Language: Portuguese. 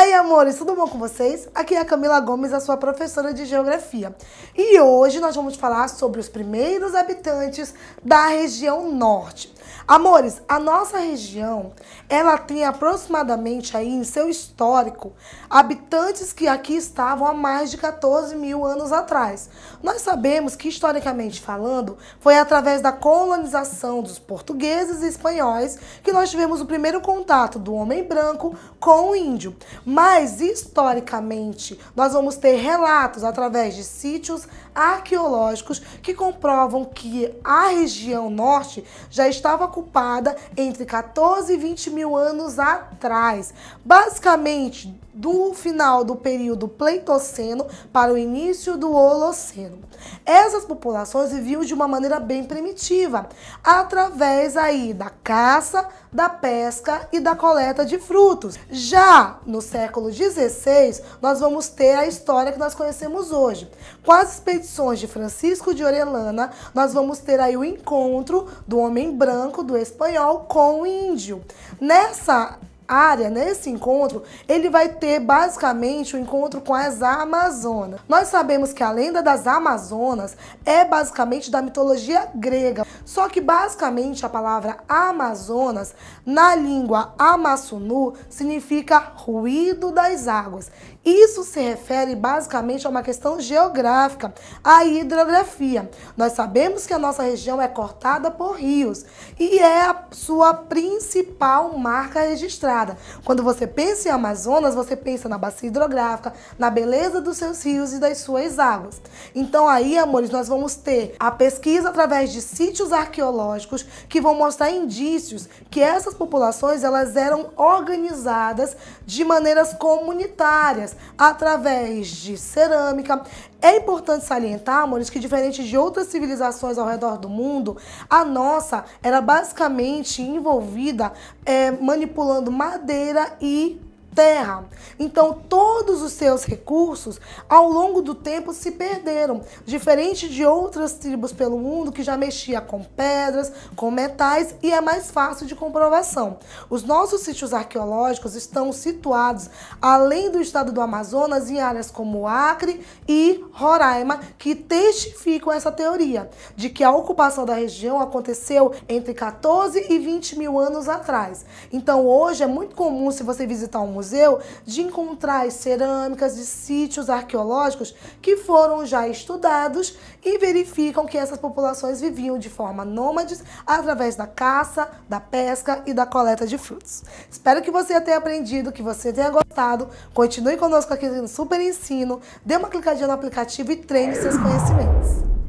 aí, amores, tudo bom com vocês? Aqui é a Camila Gomes, a sua professora de Geografia. E hoje nós vamos falar sobre os primeiros habitantes da região norte. Amores, a nossa região, ela tem aproximadamente aí em seu histórico habitantes que aqui estavam há mais de 14 mil anos atrás. Nós sabemos que, historicamente falando, foi através da colonização dos portugueses e espanhóis que nós tivemos o primeiro contato do homem branco com o índio. Mas, historicamente, nós vamos ter relatos através de sítios arqueológicos que comprovam que a região norte já estava ocupada entre 14 e 20 mil anos atrás. Basicamente, do final do período Pleistoceno para o início do Holoceno. Essas populações viviam de uma maneira bem primitiva, através aí da caça, da pesca e da coleta de frutos. Já no século século XVI, nós vamos ter a história que nós conhecemos hoje. Com as expedições de Francisco de Orellana, nós vamos ter aí o encontro do homem branco, do espanhol, com o índio. Nessa área, nesse né, encontro, ele vai ter basicamente o um encontro com as Amazonas. Nós sabemos que a lenda das Amazonas é basicamente da mitologia grega, só que basicamente a palavra Amazonas na língua Amassunu significa ruído das águas. Isso se refere basicamente a uma questão geográfica, a hidrografia. Nós sabemos que a nossa região é cortada por rios e é a sua principal marca registrada. Quando você pensa em Amazonas, você pensa na bacia hidrográfica, na beleza dos seus rios e das suas águas. Então aí, amores, nós vamos ter a pesquisa através de sítios arqueológicos que vão mostrar indícios que essas populações elas eram organizadas de maneiras comunitárias através de cerâmica. É importante salientar, amores, que diferente de outras civilizações ao redor do mundo, a nossa era basicamente envolvida é, manipulando verdadeira e terra. Então, todos os seus recursos ao longo do tempo se perderam, diferente de outras tribos pelo mundo que já mexia com pedras, com metais e é mais fácil de comprovação. Os nossos sítios arqueológicos estão situados além do estado do Amazonas em áreas como Acre e Roraima, que testificam essa teoria de que a ocupação da região aconteceu entre 14 e 20 mil anos atrás. Então, hoje é muito comum se você visitar um museu de encontrar as cerâmicas de sítios arqueológicos que foram já estudados e verificam que essas populações viviam de forma nômades através da caça, da pesca e da coleta de frutos. Espero que você tenha aprendido, que você tenha gostado. Continue conosco aqui no Super Ensino, dê uma clicadinha no aplicativo e treine seus conhecimentos.